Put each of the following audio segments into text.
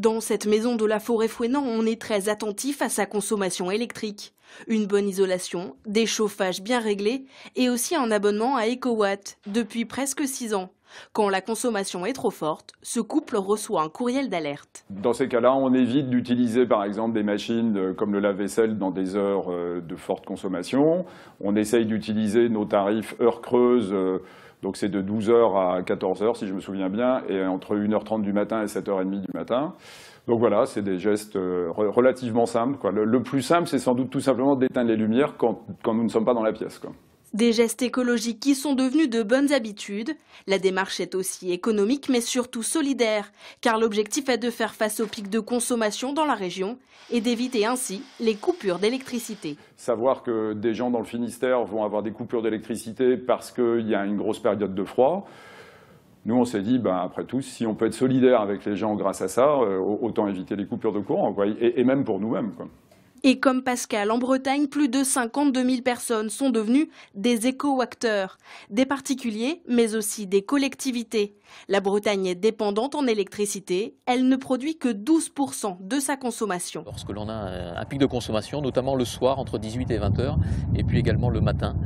Dans cette maison de la forêt Fouenant, on est très attentif à sa consommation électrique. Une bonne isolation, des chauffages bien réglés et aussi un abonnement à EcoWatt depuis presque 6 ans. Quand la consommation est trop forte, ce couple reçoit un courriel d'alerte. Dans ces cas-là, on évite d'utiliser par exemple des machines euh, comme le lave-vaisselle dans des heures euh, de forte consommation. On essaye d'utiliser nos tarifs heures creuses. Euh, donc c'est de 12h à 14h, si je me souviens bien, et entre 1h30 du matin et 7h30 du matin. Donc voilà, c'est des gestes relativement simples. Le, plus simple, c'est sans doute tout simplement d'éteindre les lumières quand, nous ne sommes pas dans la pièce. Des gestes écologiques qui sont devenus de bonnes habitudes. La démarche est aussi économique mais surtout solidaire, car l'objectif est de faire face au pic de consommation dans la région et d'éviter ainsi les coupures d'électricité. Savoir que des gens dans le Finistère vont avoir des coupures d'électricité parce qu'il y a une grosse période de froid, nous, on s'est dit, ben, après tout, si on peut être solidaire avec les gens grâce à ça, euh, autant éviter les coupures de courant, et même pour nous-mêmes. Et comme Pascal, en Bretagne, plus de 52 000 personnes sont devenues des éco-acteurs, des particuliers, mais aussi des collectivités. La Bretagne est dépendante en électricité, elle ne produit que 12 de sa consommation. Lorsque l'on a euh, un pic de consommation, notamment le soir entre 18 et 20 heures, et puis également le matin,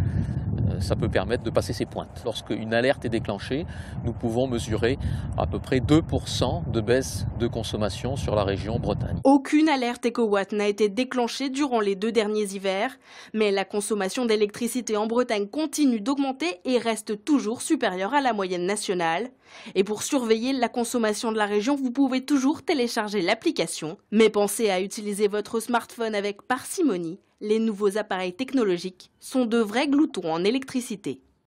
ça peut permettre de passer ces pointes. Lorsqu'une alerte est déclenchée, nous pouvons mesurer à peu près 2% de baisse de consommation sur la région Bretagne. Aucune alerte EcoWatt n'a été déclenchée durant les deux derniers hivers, mais la consommation d'électricité en Bretagne continue d'augmenter et reste toujours supérieure à la moyenne nationale. Et pour surveiller la consommation de la région, vous pouvez toujours télécharger l'application, mais pensez à utiliser votre smartphone avec parcimonie les nouveaux appareils technologiques sont de vrais gloutons en électricité.